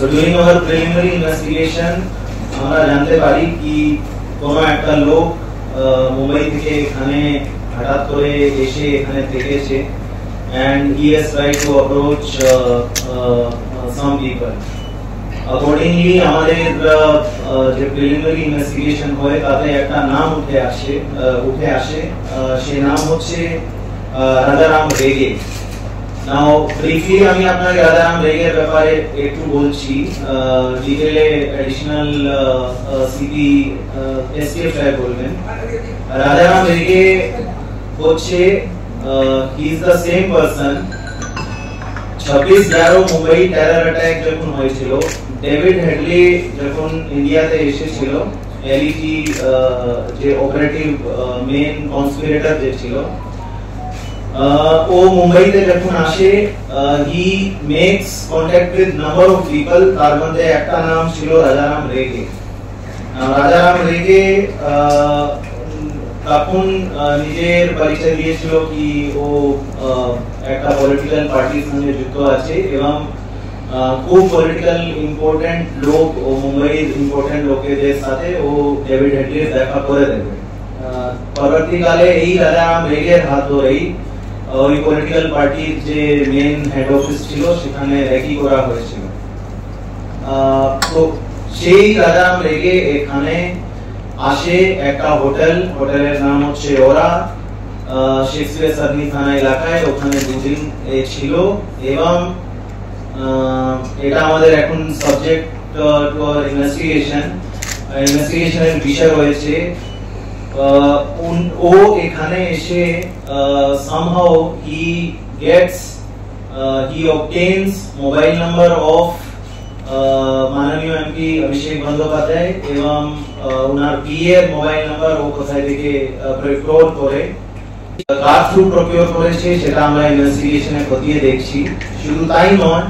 So during our preliminary investigation, আমরা জানতে পারি কি কোন একটা লোক মুম্বাই থেকে এখানে হঠাৎ করে এসে এখানে থেকেছে and he has tried to approach uh, uh, some people. Accordingly আমাদের যে প্রিলিমিনারি ইনভেস্টিগেশন হয় তাতে একটা নাম উঠে আসে উঠে আসে সেই নাম হচ্ছে রাজারাম রেগে Now, briefly, अभी आप लोग याद है हम लेंगे व्यापार A to goal C, जिसके लिए additional CP SPF है goal में. राधा हम लेंगे coach he is the same person. 26 ग्यारो मुंबई टेरर अटैक যখন হয়েছিল ডেভিড হেডলি যখন ইন্ডিয়াতে এসেছিল এলইজি যে অপারেটিভ মেইন কনসপিরেটর যে ছিল Uh, O Mumbai Le Jatunashe, uh, he makes contact with number of people. Tarbante ekta naam chilo Rajaram Rege. Uh, Rajaram Rege uh, তখন নিজের পরিচয় দিয়েছিল কি ও একটা পলিটিক্যাল পার্টির সঙ্গে যুক্ত আছে এবং খুব পলিটিক্যাল ইম্পর্টেন্ট লোক ও মুম্বাইয়ের ইম্পর্টেন্ট লোকেদের সাথে ও ডেভিড হেডলির দেখা করে দেবে পরবর্তীকালে এই রাজা রাম রেগের হাত ধরেই ওই পলিটিক্যাল পার্টির যে মেইন হেড অফিস ছিল সেখানে র্যাগি করা হয়েছিল তো সেই দাদা রেগে এখানে আসে একটা হোটেল হোটেলের নাম হচ্ছে ওরা শেক্সপিয়ার সাদনি থানা এলাকায় ওখানে দুদিন ছিল এবং এটা আমাদের এখন সাবজেক্ট টু ইনভেস্টিগেশন ইনভেস্টিগেশনের বিষয় রয়েছে un, o ekhane eshe somehow he gets he obtains mobile number of माननीय एमपी अभिषेक बंदोपाध्याय एवं उनार पीएर मोबाइल नंबर ও কোথায় থেকে প্রয়োগ করে কার থ্রু প্রোকিউর করেছে সেটা আমরা ইনভেস্টিগেশনে খতিয়ে দেখছি শুধু তাই নয়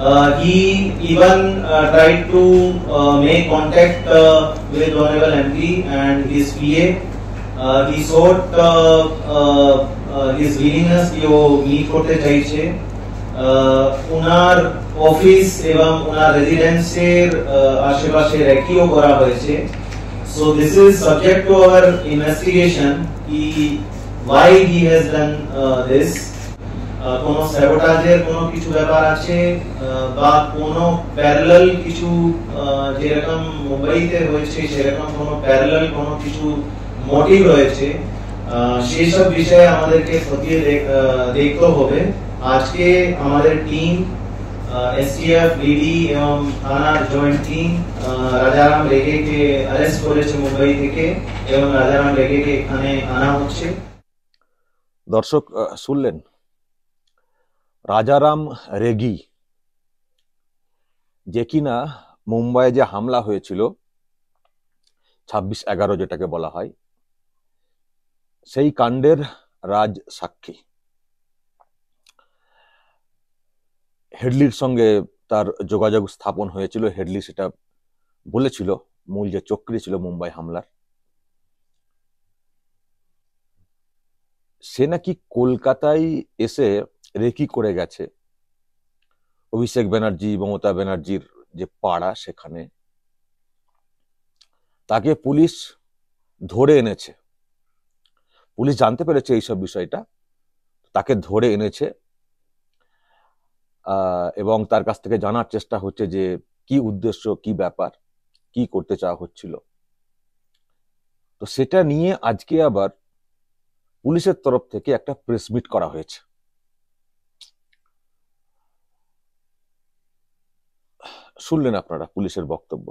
Uh, he even uh, tried to uh, make contact uh, with Honorable MP and his PA. uh, he showed his willingness कि वो meet करते चाहिए unar ऑफिस एवं उनार रेजिडेंस से आशेपाशे रेकियो करा हुए छे so this is subject to our investigation कि why he has done this কোনো স্যাবোটাজের কোনো কিছু ব্যাপার আছে বা কোনো প্যারালাল কিছু যেরকম মুম্বাইতে হয়েছে সেরকম কোনো প্যারালাল কোনো কিছু মোটিভ রয়েছে সেসব বিষয়ে আমাদেরকে খতিয়ে দেখতে হবে আজকে আমাদের টিম এসটিএফ ডিডি এবং থানার জয়েন্ট টিম রাজারাম রেগেকে অ্যারেস্ট করেছে মুম্বাই থেকে এবং রাজারাম রেগেকে এখানে আনা হচ্ছে দর্শক শুনলেন রাজারাম রেগি যে কিনা মুম্বাইয়ে যে হামলা হয়েছিল ছাব্বিশ এগারো যেটাকে বলা হয় সেই কাণ্ডের রাজ সাক্ষী হেডলির সঙ্গে তার যোগাযোগ স্থাপন হয়েছিল হেডলি সেটা বলেছিল মূল যে চক্রি ছিল মুম্বাই হামলার সে নাকি কলকাতায় এসে রেকি করে গেছে অভিষেক ব্যানার্জি মমতা ব্যানার্জির যে পাড়া সেখানে তাকে পুলিশ ধরে এনেছে পুলিশ জানতে পেরেছে এইসব বিষয়টা তাকে ধরে এনেছে এবং তার কাছ থেকে জানার চেষ্টা হচ্ছে যে কি উদ্দেশ্য কি ব্যাপার কি করতে চাওয়া হচ্ছিল তো সেটা নিয়ে আজকে আবার পুলিশের তরফ থেকে একটা প্রেস মিট করা হয়েছে শুনলেন আপনারা পুলিশের বক্তব্য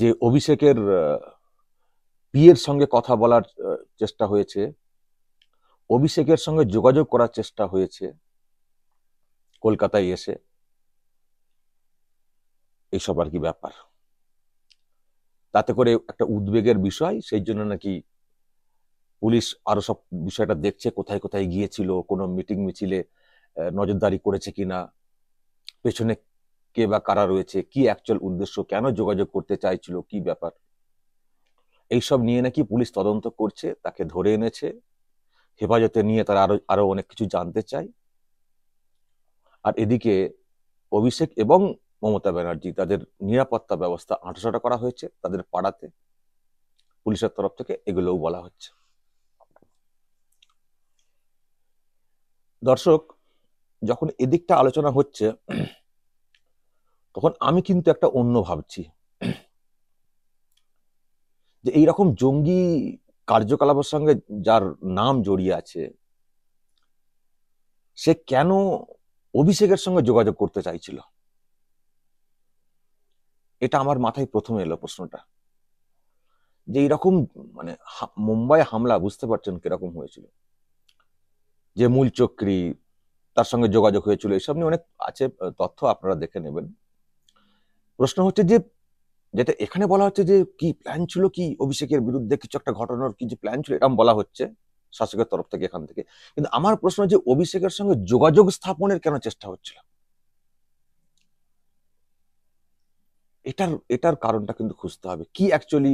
যে অভিষেকের পিয়ের সঙ্গে কথা বলার চেষ্টা হয়েছে অভিষেকের সঙ্গে যোগাযোগ করার চেষ্টা হয়েছে কলকাতায় এসে এইসব আর কি ব্যাপার তাতে করে একটা উদ্বেগের বিষয় সেই জন্য নাকি পুলিশ আরো সব বিষয়টা দেখছে কোথায় কোথায় গিয়েছিল কোনো মিটিং মিছিলে নজরদারি করেছে কিনা পেছনে কে বা কারা রয়েছে কি অ্যাকচুয়াল উদ্দেশ্য কেন যোগাযোগ করতে চাইছিল কি ব্যাপার এইসব নিয়ে নাকি পুলিশ তদন্ত করছে তাকে ধরে এনেছে হেফাজতে নিয়ে তারা আরো আরো অনেক কিছু জানতে চায় আর এদিকে অভিষেক এবং মমতা ব্যানার্জি তাদের নিরাপত্তা ব্যবস্থা আঁটোসাটা করা হয়েছে তাদের পাড়াতে পুলিশের তরফ থেকে এগুলোও বলা হচ্ছে দর্শক যখন এদিকটা আলোচনা হচ্ছে তখন আমি কিন্তু একটা অন্য ভাবছি যে এইরকম জঙ্গি কার্যকলাপের সঙ্গে যার নাম জড়িয়ে আছে সে কেন অভিষেকের সঙ্গে যোগাযোগ করতে চাইছিল এটা আমার মাথায় প্রথমে এলো প্রশ্নটা যে এইরকম মানে মুম্বাই হামলা বুঝতে পারছেন কিরকম হয়েছিল যে মূল চক্রী তার সঙ্গে যোগাযোগ হয়েছিল এসব নিয়ে অনেক আছে তথ্য আপনারা দেখে নেবেন প্রশ্ন হচ্ছে যে যেটা এখানে বলা হচ্ছে যে কি প্ল্যান ছিল কি অভিষেকের বিরুদ্ধে কিছু একটা ঘটনার কি যে প্ল্যান ছিল এরকম বলা হচ্ছে শাসকের তরফ থেকে এখান থেকে কিন্তু আমার প্রশ্ন যে অভিষেকের সঙ্গে যোগাযোগ স্থাপনের কেন চেষ্টা হচ্ছিল এটার এটার কারণটা কিন্তু খুঁজতে হবে কি অ্যাকচুয়ালি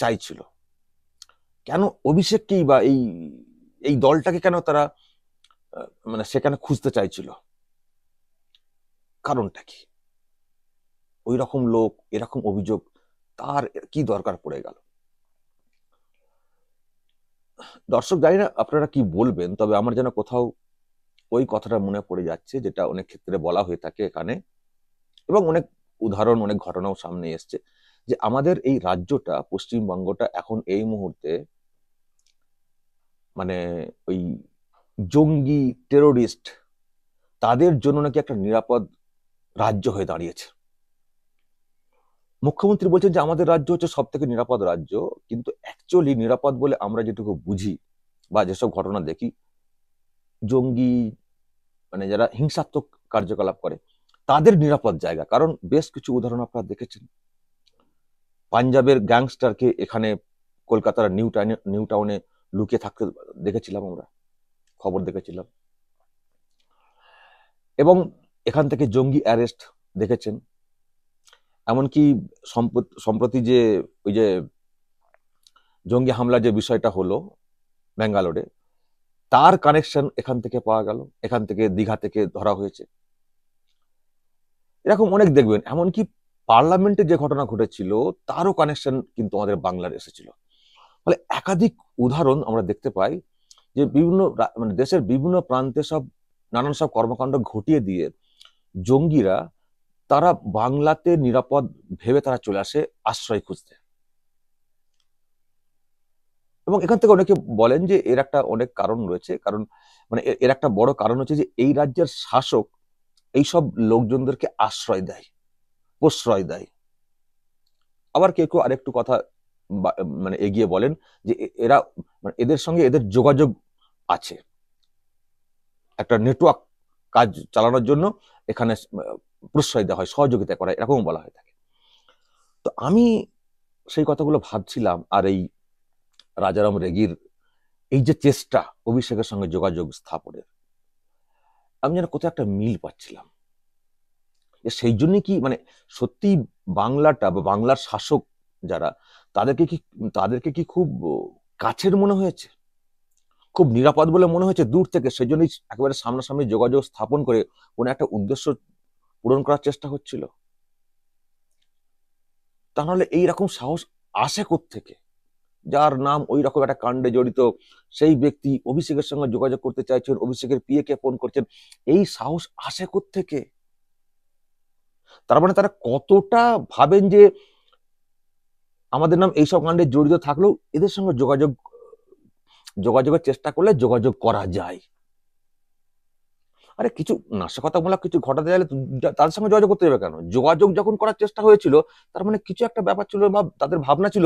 চাইছিল কেন অভিষেককেই বা এই এই দলটাকে কেন তারা মানে সেখানে খুঁজতে চাইছিল কারণটা কি ওই রকম লোক এরকম অভিযোগ তার কি দরকার পড়ে গেল দর্শক জানি না আপনারা কি বলবেন তবে আমার যেন কোথাও ওই কথাটা মনে পড়ে যাচ্ছে যেটা অনেক ক্ষেত্রে বলা হয়ে থাকে এখানে এবং অনেক উদাহরণ অনেক ঘটনাও সামনে এসছে যে আমাদের এই রাজ্যটা পশ্চিমবঙ্গটা এখন এই মুহূর্তে মানে ওই জঙ্গি টেরোরিস্ট তাদের জন্য নাকি একটা নিরাপদ রাজ্য হয়ে দাঁড়িয়েছে মুখ্যমন্ত্রী বলছেন যে আমাদের রাজ্য হচ্ছে সব থেকে নিরাপদ রাজ্য কিন্তু অ্যাকচুয়ালি নিরাপদ বলে আমরা যেটুকু বুঝি বা যেসব ঘটনা দেখি জঙ্গি মানে যারা হিংসাত্মক কার্যকলাপ করে তাদের নিরাপদ জায়গা কারণ বেশ কিছু উদাহরণ আপনারা দেখেছেন পাঞ্জাবের গ্যাংস্টারকে এখানে কলকাতার নিউ টাউনে নিউ টাউনে লুকিয়ে থাকতে দেখেছিলাম আমরা খবর দেখেছিলাম এবং এখান থেকে জঙ্গি অ্যারেস্ট দেখেছেন এমনকি সম্প্রতি যে ওই যে জঙ্গি হামলা যে বিষয়টা হলো ব্যাঙ্গালোরে তার কানেকশন এখান থেকে পাওয়া গেল এখান থেকে দীঘা থেকে ধরা হয়েছে এরকম অনেক দেখবেন এমনকি পার্লামেন্টে যে ঘটনা ঘটেছিল তারও কানেকশন কিন্তু আমাদের বাংলার এসেছিল ফলে একাধিক উদাহরণ আমরা দেখতে পাই যে বিভিন্ন মানে দেশের বিভিন্ন প্রান্তে সব নানান সব কর্মকাণ্ড ঘটিয়ে দিয়ে জঙ্গিরা তারা বাংলাতে নিরাপদ ভেবে তারা চলে আসে আশ্রয় খুঁজতে এবং এখান থেকে অনেকে বলেন যে এর একটা অনেক কারণ রয়েছে কারণ মানে এর একটা বড় কারণ হচ্ছে যে এই রাজ্যের শাসক এইসব লোকজনদেরকে আশ্রয় দেয় প্রশ্রয় দেয় আবার কেউ কেউ আরেকটু কথা মানে এগিয়ে বলেন যে এরা মানে এদের সঙ্গে এদের যোগাযোগ আছে একটা নেটওয়ার্ক কাজ চালানোর জন্য এখানে প্রশ্রয় দেওয়া হয় সহযোগিতা করা এরকম বলা হয়ে থাকে তো আমি সেই কথাগুলো ভাবছিলাম আর এই রাজারাম রেগির এই যে চেষ্টা অভিষেকের সঙ্গে যোগাযোগ স্থাপনের আমি যেন কোথাও একটা মিল পাচ্ছিলাম সেই জন্যই কি মানে সত্যি বাংলাটা বা বাংলার শাসক যারা তাদেরকে কি তাদেরকে কি খুব কাছের মনে হয়েছে খুব নিরাপদ বলে মনে হয়েছে দূর থেকে সেই জন্যই একেবারে সামনাসামনি যোগাযোগ স্থাপন করে কোনো একটা উদ্দেশ্য পূরণ করার চেষ্টা হচ্ছিল তাহলে এইরকম সাহস আসে থেকে যার নাম ওই রকম একটা কাণ্ডে জড়িত সেই ব্যক্তি অভিষেকের সঙ্গে যোগাযোগ করতে চাইছেন অভিষেকের পিএ কে ফোন করছেন এই সাহস আসে থেকে তার মানে তারা কতটা ভাবেন যে আমাদের নাম এইসব কাণ্ডে জড়িত থাকলেও এদের সঙ্গে যোগাযোগ যোগাযোগের চেষ্টা করলে যোগাযোগ করা যায় আরে কিছু নাশকতামূলক কিছু ঘটাতে গেলে তাদের সঙ্গে যোগাযোগ করতে যাবে কেন যোগাযোগ যখন করার চেষ্টা হয়েছিল তার মানে কিছু একটা ব্যাপার ছিল বা তাদের ভাবনা ছিল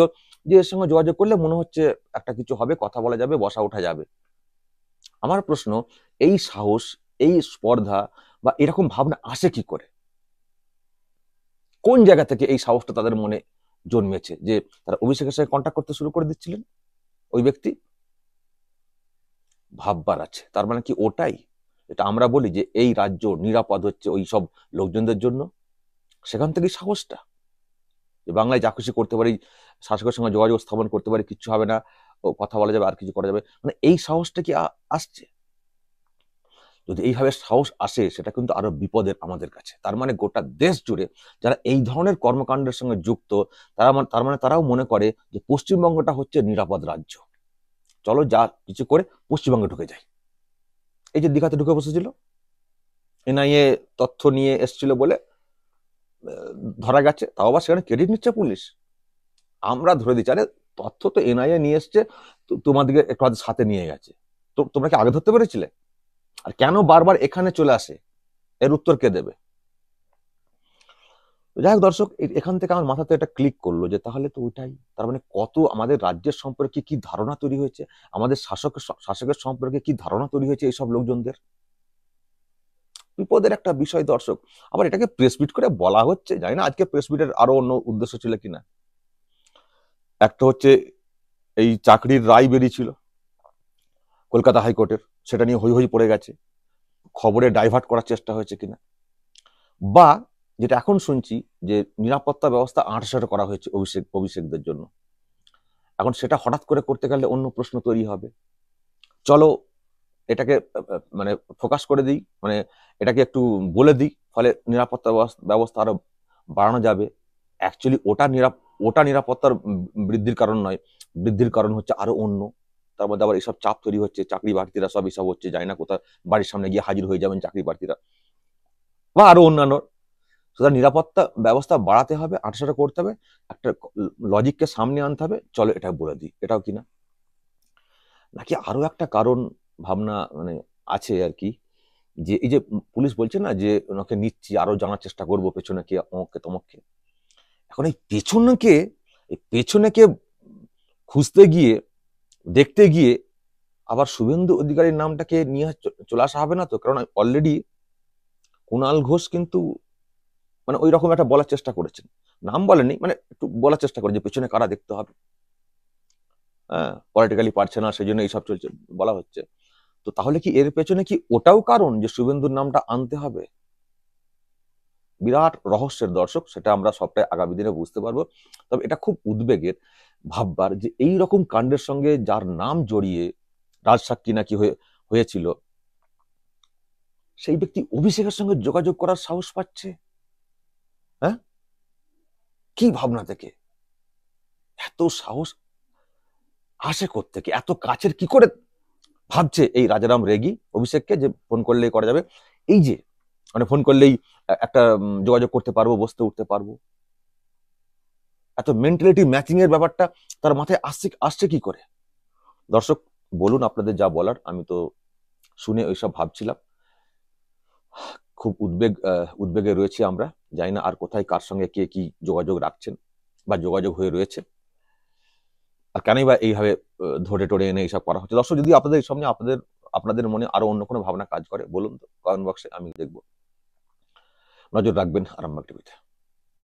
যে এর সঙ্গে যোগাযোগ করলে মনে হচ্ছে একটা কিছু হবে কথা বলা যাবে বসা ওঠা যাবে আমার প্রশ্ন এই সাহস এই স্পর্ধা বা এরকম ভাবনা আসে কি করে কোন জায়গা থেকে এই সাহসটা তাদের মনে জন্মেছে যে তারা অভিষেকের সঙ্গে কন্ট্যাক্ট করতে শুরু করে দিচ্ছিলেন ওই ব্যক্তি ভাববার আছে তার মানে কি ওটাই যেটা আমরা বলি যে এই রাজ্য নিরাপদ হচ্ছে ওই সব লোকজনদের জন্য সেখান থেকেই সাহসটা যে বাংলায় যা খুশি করতে পারি শাসকের সঙ্গে যোগাযোগ স্থাপন করতে পারি কিচ্ছু হবে না ও কথা বলা যাবে আর কিছু করা যাবে মানে এই সাহসটা কি আসছে যদি এইভাবে সাহস আসে সেটা কিন্তু আরো বিপদের আমাদের কাছে তার মানে গোটা দেশ জুড়ে যারা এই ধরনের কর্মকাণ্ডের সঙ্গে যুক্ত তারা তার মানে তারাও মনে করে যে পশ্চিমবঙ্গটা হচ্ছে নিরাপদ রাজ্য চলো যা কিছু করে পশ্চিমবঙ্গে ঢুকে যায় এই যে দীঘাতে ঢুকে বসেছিল এনআইএ তথ্য নিয়ে এসছিল বলে ধরা গেছে তাও আবার সেখানে ক্রেডিট নিচ্ছে পুলিশ আমরা ধরে দিচ্ছি আরে তথ্য তো এনআইএ নিয়ে এসছে তোমাদেরকে একটু সাথে নিয়ে গেছে তো তোমরা কি আগে ধরতে পেরেছিলে আর কেন বারবার এখানে চলে আসে এর উত্তর কে দেবে যাই হোক দর্শক এখান থেকে আমার মাথাতে এটা ক্লিক করলো যে তাহলে তো ওইটাই তার মানে কত আমাদের রাজ্যের সম্পর্কে কি ধারণা তৈরি হয়েছে আমাদের শাসক শাসকের সম্পর্কে কি ধারণা তৈরি হয়েছে এইসব লোকজনদের বিপদের একটা বিষয় দর্শক আবার এটাকে প্রেসমিট করে বলা হচ্ছে জানি না আজকে প্রেসমিটের আরো অন্য উদ্দেশ্য ছিল কিনা একটা হচ্ছে এই চাকরির রায় বেরিয়েছিল কলকাতা হাইকোর্টের সেটা নিয়ে হই হই পড়ে গেছে খবরে ডাইভার্ট করার চেষ্টা হয়েছে কিনা বা যেটা এখন শুনছি যে নিরাপত্তা ব্যবস্থা আঁটসাঁট করা হয়েছে অভিষেক অভিষেকদের জন্য এখন সেটা হঠাৎ করে করতে গেলে অন্য প্রশ্ন তৈরি হবে চলো এটাকে মানে ফোকাস করে দিই মানে এটাকে একটু বলে দিই ফলে নিরাপত্তা ব্যবস্থা আরো বাড়ানো যাবে অ্যাকচুয়ালি ওটা নিরাপ ওটা নিরাপত্তার বৃদ্ধির কারণ নয় বৃদ্ধির কারণ হচ্ছে আরো অন্য তার মধ্যে আবার এসব চাপ তৈরি হচ্ছে চাকরি প্রার্থীরা সব এসব হচ্ছে যায় না কোথাও বাড়ির সামনে গিয়ে হাজির হয়ে যাবেন চাকরি প্রার্থীরা বা আরো অন্যান্য তার নিরাপত্তা ব্যবস্থা বাড়াতে হবে আটশোটা করতে হবে একটা লজিককে সামনে আনতে হবে চলো এটা বলে দিই এটাও কিনা নাকি আরও একটা কারণ ভাবনা মানে আছে আর কি যে এই যে পুলিশ বলছে না যে ওনাকে নিচ্ছি আরও জানার চেষ্টা করব পেছনে কে অমককে তমককে এখন এই পেছনকে এই পেছনেকে খুঁজতে গিয়ে দেখতে গিয়ে আবার শুভেন্দু অধিকারীর নামটাকে নিয়ে চলে আসা হবে না তো কারণ অলরেডি কুণাল ঘোষ কিন্তু মানে ওই রকম একটা বলার চেষ্টা করেছেন নাম বলেনি মানে একটু বলার চেষ্টা করে যে পেছনে কারা দেখতে হবে হ্যাঁ পলিটিক্যালি পারছে না সেই জন্য এইসব চলছে বলা হচ্ছে তো তাহলে কি এর পেছনে কি ওটাও কারণ যে শুভেন্দুর নামটা আনতে হবে বিরাট রহস্যের দর্শক সেটা আমরা সবটাই আগামী দিনে বুঝতে পারবো তবে এটা খুব উদ্বেগের ভাববার যে এই রকম কাণ্ডের সঙ্গে যার নাম জড়িয়ে রাজসাক্ষী নাকি হয়েছিল সেই ব্যক্তি অভিষেকের সঙ্গে যোগাযোগ করার সাহস পাচ্ছে কি ভাবনা থেকে এত সাহস আসে থেকে এত কাছের কি করে ভাবছে এই রাজারাম রেগি অভিষেককে যে ফোন করলেই করা যাবে এই যে মানে ফোন করলেই একটা যোগাযোগ করতে পারবো বসতে উঠতে পারবো এত মেন্টালিটি ম্যাচিং এর ব্যাপারটা তার মাথায় আসছে আসছে কি করে দর্শক বলুন আপনাদের যা বলার আমি তো শুনে ওইসব ভাবছিলাম খুব উদ্বেগ উদ্বেগে রয়েছি আমরা জানি না আর কোথায় কার সঙ্গে কে কি যোগাযোগ রাখছেন বা যোগাযোগ হয়ে রয়েছে আর কেনই বা এইভাবে ধরে টরে এনে এইসব করা হচ্ছে দর্শক যদি আপনাদের সামনে আপনাদের আপনাদের মনে আরো অন্য কোনো ভাবনা কাজ করে বলুন তো কমেন্ট বক্সে আমি দেখব নজর রাখবেন আরামবাগ টিভিতে